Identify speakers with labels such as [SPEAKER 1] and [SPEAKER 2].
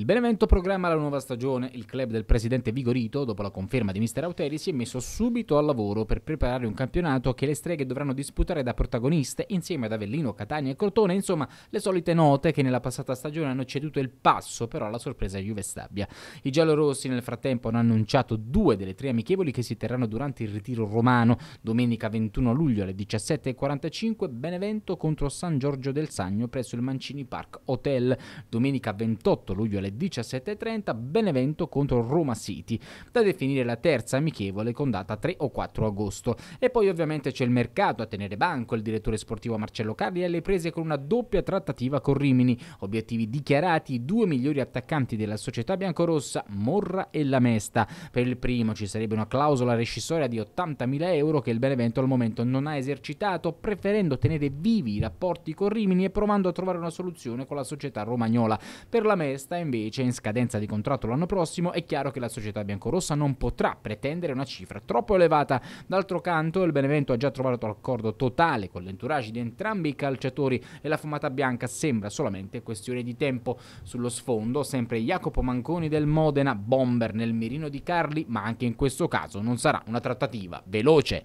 [SPEAKER 1] Il Benevento programma la nuova stagione. Il club del presidente Vigorito, dopo la conferma di Mister Auteri, si è messo subito al lavoro per preparare un campionato che le streghe dovranno disputare da protagoniste insieme ad Avellino, Catania e Cortone. Insomma, le solite note che nella passata stagione hanno ceduto il passo però alla sorpresa Juve Stabia. I giallorossi nel frattempo hanno annunciato due delle tre amichevoli che si terranno durante il ritiro romano. Domenica 21 luglio alle 17.45 Benevento contro San Giorgio del Sagno presso il Mancini Park Hotel. Domenica 28 luglio alle alle 17.30 Benevento contro Roma City, da definire la terza amichevole con data 3 o 4 agosto. E poi ovviamente c'è il mercato a tenere banco, il direttore sportivo Marcello Carli alle prese con una doppia trattativa con Rimini, obiettivi dichiarati i due migliori attaccanti della società biancorossa, Morra e Lamesta. Per il primo ci sarebbe una clausola rescissoria di 80.000 euro che il Benevento al momento non ha esercitato, preferendo tenere vivi i rapporti con Rimini e provando a trovare una soluzione con la società romagnola. Per Lamesta invece invece in scadenza di contratto l'anno prossimo, è chiaro che la società biancorossa non potrà pretendere una cifra troppo elevata. D'altro canto, il Benevento ha già trovato l'accordo totale con l'entourage di entrambi i calciatori e la fumata bianca sembra solamente questione di tempo. Sullo sfondo, sempre Jacopo Manconi del Modena, bomber nel mirino di Carli, ma anche in questo caso non sarà una trattativa veloce.